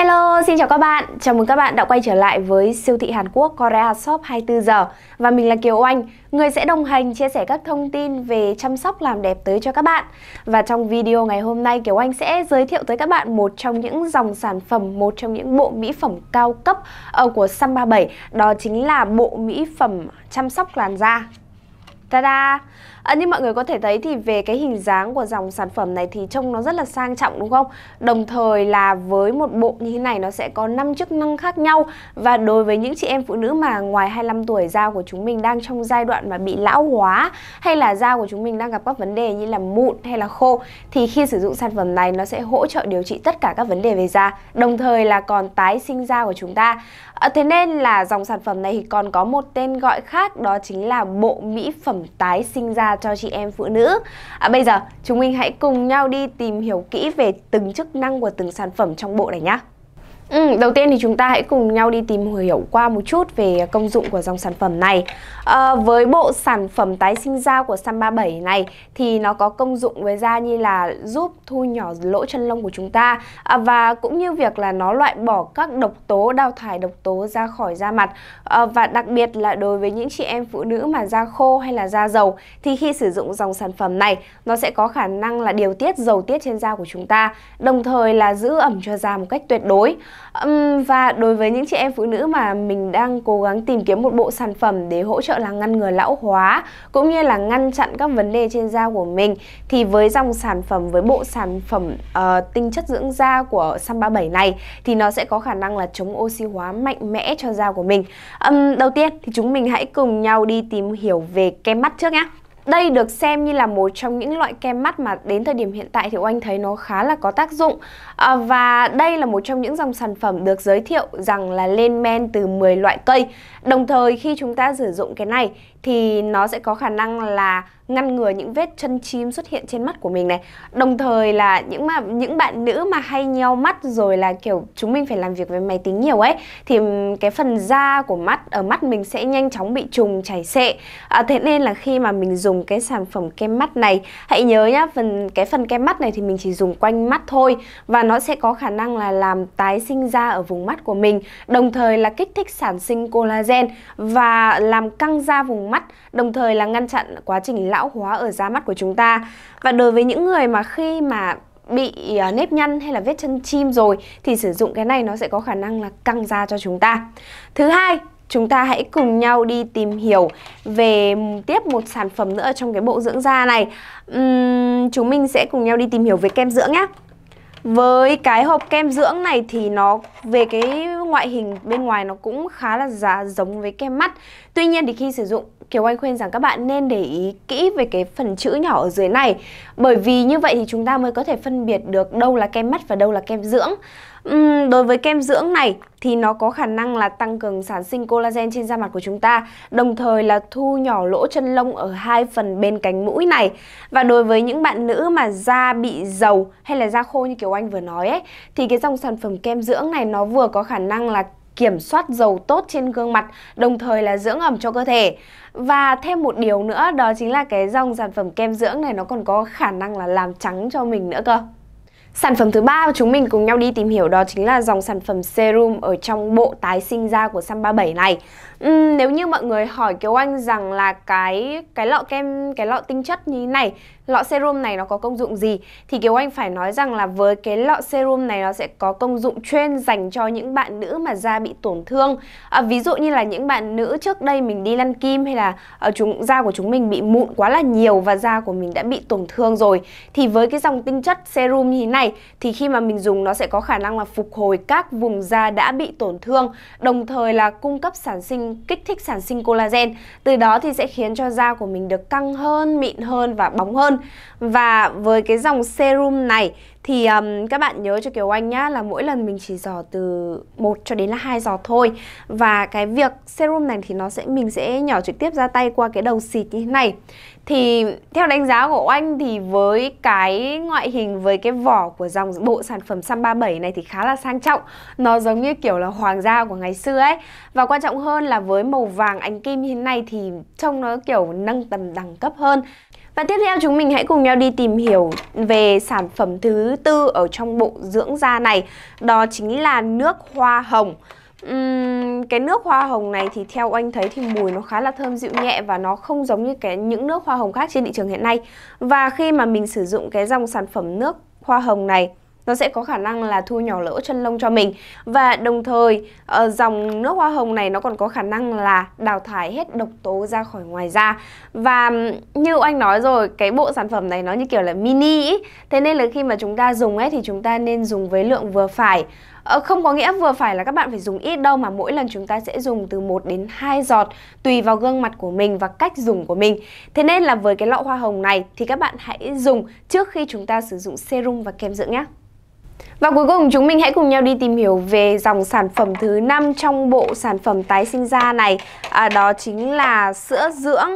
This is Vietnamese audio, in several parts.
Hello, xin chào các bạn. Chào mừng các bạn đã quay trở lại với siêu thị Hàn Quốc Korea Shop 24 giờ. Và mình là Kiều Oanh, người sẽ đồng hành chia sẻ các thông tin về chăm sóc làm đẹp tới cho các bạn. Và trong video ngày hôm nay Kiều Oanh sẽ giới thiệu tới các bạn một trong những dòng sản phẩm, một trong những bộ mỹ phẩm cao cấp ờ, của Sun 37, đó chính là bộ mỹ phẩm chăm sóc làn da. Ta-da! À, như mọi người có thể thấy thì về cái hình dáng của dòng sản phẩm này thì trông nó rất là sang trọng đúng không? Đồng thời là với một bộ như thế này nó sẽ có 5 chức năng khác nhau và đối với những chị em phụ nữ mà ngoài 25 tuổi da của chúng mình đang trong giai đoạn mà bị lão hóa hay là da của chúng mình đang gặp các vấn đề như là mụn hay là khô thì khi sử dụng sản phẩm này nó sẽ hỗ trợ điều trị tất cả các vấn đề về da đồng thời là còn tái sinh da của chúng ta. À, thế nên là dòng sản phẩm này thì còn có một tên gọi khác đó chính là bộ mỹ phẩm tái sinh da cho chị em phụ nữ. À, bây giờ chúng mình hãy cùng nhau đi tìm hiểu kỹ về từng chức năng của từng sản phẩm trong bộ này nhé. Ừ, đầu tiên thì chúng ta hãy cùng nhau đi tìm hiểu qua một chút về công dụng của dòng sản phẩm này. À, với bộ sản phẩm tái sinh da của Sam 37 này thì nó có công dụng với da như là giúp thu nhỏ lỗ chân lông của chúng ta à, và cũng như việc là nó loại bỏ các độc tố đào thải độc tố ra khỏi da mặt à, và đặc biệt là đối với những chị em phụ nữ mà da khô hay là da dầu thì khi sử dụng dòng sản phẩm này nó sẽ có khả năng là điều tiết dầu tiết trên da của chúng ta đồng thời là giữ ẩm cho da một cách tuyệt đối và đối với những chị em phụ nữ mà mình đang cố gắng tìm kiếm một bộ sản phẩm để hỗ trợ là ngăn ngừa lão hóa cũng như là ngăn chặn các vấn đề trên da của mình thì với dòng sản phẩm với bộ sản phẩm uh, tinh chất dưỡng da của Sun 37 này thì nó sẽ có khả năng là chống oxy hóa mạnh mẽ cho da của mình. Um, đầu tiên thì chúng mình hãy cùng nhau đi tìm hiểu về kem mắt trước nhé. Đây được xem như là một trong những loại kem mắt mà đến thời điểm hiện tại thì Oanh thấy nó khá là có tác dụng à, Và đây là một trong những dòng sản phẩm được giới thiệu rằng là lên men từ 10 loại cây Đồng thời khi chúng ta sử dụng cái này thì nó sẽ có khả năng là ngăn ngừa những vết chân chim xuất hiện trên mắt của mình này đồng thời là những mà những bạn nữ mà hay nheo mắt rồi là kiểu chúng mình phải làm việc với máy tính nhiều ấy thì cái phần da của mắt ở mắt mình sẽ nhanh chóng bị trùng chảy xệ à, thế nên là khi mà mình dùng cái sản phẩm kem mắt này hãy nhớ nhá phần cái phần kem mắt này thì mình chỉ dùng quanh mắt thôi và nó sẽ có khả năng là làm tái sinh da ở vùng mắt của mình đồng thời là kích thích sản sinh collagen và làm căng da vùng mắt đồng thời là ngăn chặn quá trình lão lão hóa ở da mắt của chúng ta. Và đối với những người mà khi mà bị à, nếp nhăn hay là vết chân chim rồi thì sử dụng cái này nó sẽ có khả năng là căng da cho chúng ta. Thứ hai, chúng ta hãy cùng nhau đi tìm hiểu về tiếp một sản phẩm nữa trong cái bộ dưỡng da này. Uhm, chúng mình sẽ cùng nhau đi tìm hiểu về kem dưỡng nhé. Với cái hộp kem dưỡng này thì nó về cái ngoại hình bên ngoài nó cũng khá là giá giống với kem mắt Tuy nhiên thì khi sử dụng Kiều Anh khuyên rằng các bạn nên để ý kỹ về cái phần chữ nhỏ ở dưới này Bởi vì như vậy thì chúng ta mới có thể phân biệt được đâu là kem mắt và đâu là kem dưỡng Uhm, đối với kem dưỡng này thì nó có khả năng là tăng cường sản sinh collagen trên da mặt của chúng ta, đồng thời là thu nhỏ lỗ chân lông ở hai phần bên cánh mũi này. Và đối với những bạn nữ mà da bị dầu hay là da khô như kiểu Anh vừa nói ấy, thì cái dòng sản phẩm kem dưỡng này nó vừa có khả năng là kiểm soát dầu tốt trên gương mặt, đồng thời là dưỡng ẩm cho cơ thể. Và thêm một điều nữa đó chính là cái dòng sản phẩm kem dưỡng này nó còn có khả năng là làm trắng cho mình nữa cơ. Sản phẩm thứ ba mà chúng mình cùng nhau đi tìm hiểu đó chính là dòng sản phẩm serum ở trong bộ tái sinh da của Sun 37 này. Uhm, nếu như mọi người hỏi Kiều Anh rằng là cái cái lọ kem, cái lọ tinh chất như này, lọ serum này nó có công dụng gì thì Kiều Anh phải nói rằng là với cái lọ serum này nó sẽ có công dụng chuyên dành cho những bạn nữ mà da bị tổn thương. À, ví dụ như là những bạn nữ trước đây mình đi lăn kim hay là ở ờ, chúng da của chúng mình bị mụn quá là nhiều và da của mình đã bị tổn thương rồi thì với cái dòng tinh chất serum như này thì khi mà mình dùng nó sẽ có khả năng là phục hồi các vùng da đã bị tổn thương đồng thời là cung cấp sản sinh kích thích sản sinh collagen. Từ đó thì sẽ khiến cho da của mình được căng hơn, mịn hơn và bóng hơn. Và với cái dòng serum này thì um, các bạn nhớ cho kiểu Anh nhá là mỗi lần mình chỉ giỏ từ 1 cho đến là hai giỏ thôi và cái việc serum này thì nó sẽ mình sẽ nhỏ trực tiếp ra tay qua cái đầu xịt như thế này thì theo đánh giá của anh thì với cái ngoại hình với cái vỏ của dòng bộ sản phẩm Sam 37 này thì khá là sang trọng nó giống như kiểu là hoàng gia của ngày xưa ấy và quan trọng hơn là với màu vàng ánh kim như thế này thì trông nó kiểu nâng tầm đẳng cấp hơn và tiếp theo chúng mình hãy cùng nhau đi tìm hiểu về sản phẩm thứ tư ở trong bộ dưỡng da này Đó chính là nước hoa hồng Uhm, cái nước hoa hồng này thì theo anh thấy thì mùi nó khá là thơm dịu nhẹ và nó không giống như cái những nước hoa hồng khác trên thị trường hiện nay và khi mà mình sử dụng cái dòng sản phẩm nước hoa hồng này nó sẽ có khả năng là thu nhỏ lỗ chân lông cho mình và đồng thời ờ, dòng nước hoa hồng này nó còn có khả năng là đào thải hết độc tố ra khỏi ngoài da và như anh nói rồi cái bộ sản phẩm này nó như kiểu là mini ý. thế nên là khi mà chúng ta dùng ấy thì chúng ta nên dùng với lượng vừa phải ờ, không có nghĩa vừa phải là các bạn phải dùng ít đâu mà mỗi lần chúng ta sẽ dùng từ 1 đến 2 giọt tùy vào gương mặt của mình và cách dùng của mình. Thế nên là với cái lọ hoa hồng này thì các bạn hãy dùng trước khi chúng ta sử dụng serum và kem dưỡng nhé. Và cuối cùng chúng mình hãy cùng nhau đi tìm hiểu về dòng sản phẩm thứ năm trong bộ sản phẩm tái sinh da này à, Đó chính là sữa dưỡng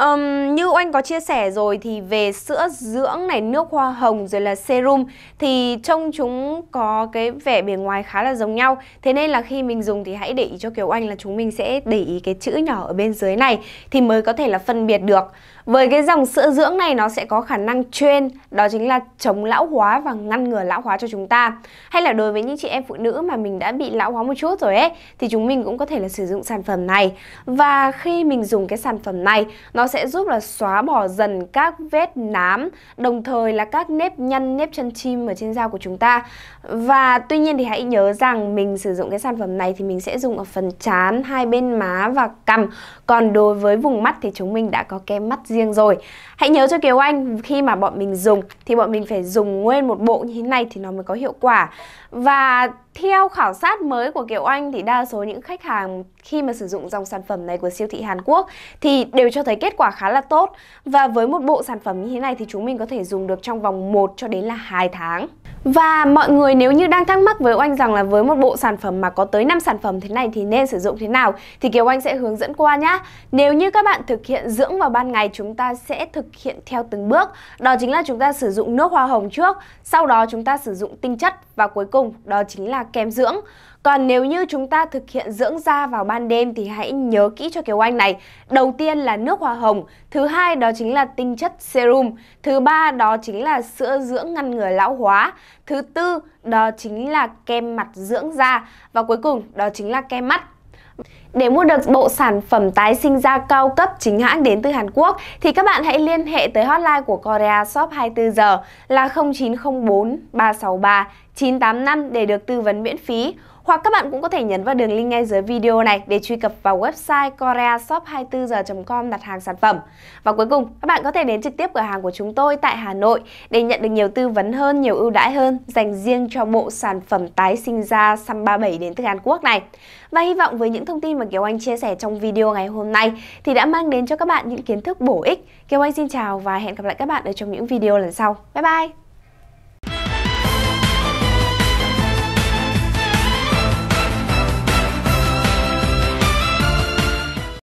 Um, như oanh có chia sẻ rồi thì về sữa dưỡng này nước hoa hồng rồi là serum thì trông chúng có cái vẻ bề ngoài khá là giống nhau thế nên là khi mình dùng thì hãy để ý cho kiểu oanh là chúng mình sẽ để ý cái chữ nhỏ ở bên dưới này thì mới có thể là phân biệt được với cái dòng sữa dưỡng này nó sẽ có khả năng chuyên, đó chính là chống lão hóa và ngăn ngừa lão hóa cho chúng ta. Hay là đối với những chị em phụ nữ mà mình đã bị lão hóa một chút rồi ấy, thì chúng mình cũng có thể là sử dụng sản phẩm này. Và khi mình dùng cái sản phẩm này, nó sẽ giúp là xóa bỏ dần các vết nám, đồng thời là các nếp nhăn, nếp chân chim ở trên da của chúng ta. Và tuy nhiên thì hãy nhớ rằng mình sử dụng cái sản phẩm này thì mình sẽ dùng ở phần trán, hai bên má và cằm. Còn đối với vùng mắt thì chúng mình đã có kem mắt riêng riêng rồi Hãy nhớ cho Kiều Anh khi mà bọn mình dùng thì bọn mình phải dùng nguyên một bộ như thế này thì nó mới có hiệu quả Và theo khảo sát mới của Kiều Anh thì đa số những khách hàng khi mà sử dụng dòng sản phẩm này của siêu thị Hàn Quốc thì đều cho thấy kết quả khá là tốt Và với một bộ sản phẩm như thế này thì chúng mình có thể dùng được trong vòng 1 cho đến là 2 tháng và mọi người nếu như đang thắc mắc với Oanh rằng là với một bộ sản phẩm mà có tới 5 sản phẩm thế này thì nên sử dụng thế nào thì Kiều Oanh sẽ hướng dẫn qua nhá. Nếu như các bạn thực hiện dưỡng vào ban ngày chúng ta sẽ thực hiện theo từng bước. Đó chính là chúng ta sử dụng nước hoa hồng trước, sau đó chúng ta sử dụng tinh chất và cuối cùng đó chính là kem dưỡng. Còn nếu như chúng ta thực hiện dưỡng da vào ban đêm thì hãy nhớ kỹ cho kiểu Anh này. Đầu tiên là nước hoa hồng, thứ hai đó chính là tinh chất serum, thứ ba đó chính là sữa dưỡng ngăn ngừa lão hóa, thứ tư đó chính là kem mặt dưỡng da và cuối cùng đó chính là kem mắt. Để mua được bộ sản phẩm tái sinh da cao cấp chính hãng đến từ Hàn Quốc thì các bạn hãy liên hệ tới hotline của Korea Shop 24 giờ là 0904 363 985 để được tư vấn miễn phí hoặc các bạn cũng có thể nhấn vào đường link ngay dưới video này để truy cập vào website koreashop24h.com đặt hàng sản phẩm. Và cuối cùng, các bạn có thể đến trực tiếp cửa hàng của chúng tôi tại Hà Nội để nhận được nhiều tư vấn hơn, nhiều ưu đãi hơn dành riêng cho bộ sản phẩm tái sinh da xăm 37 đến từ Hàn Quốc này. Và hy vọng với những thông tin mà Kiều Anh chia sẻ trong video ngày hôm nay thì đã mang đến cho các bạn những kiến thức bổ ích. Kiều Anh xin chào và hẹn gặp lại các bạn ở trong những video lần sau. Bye bye!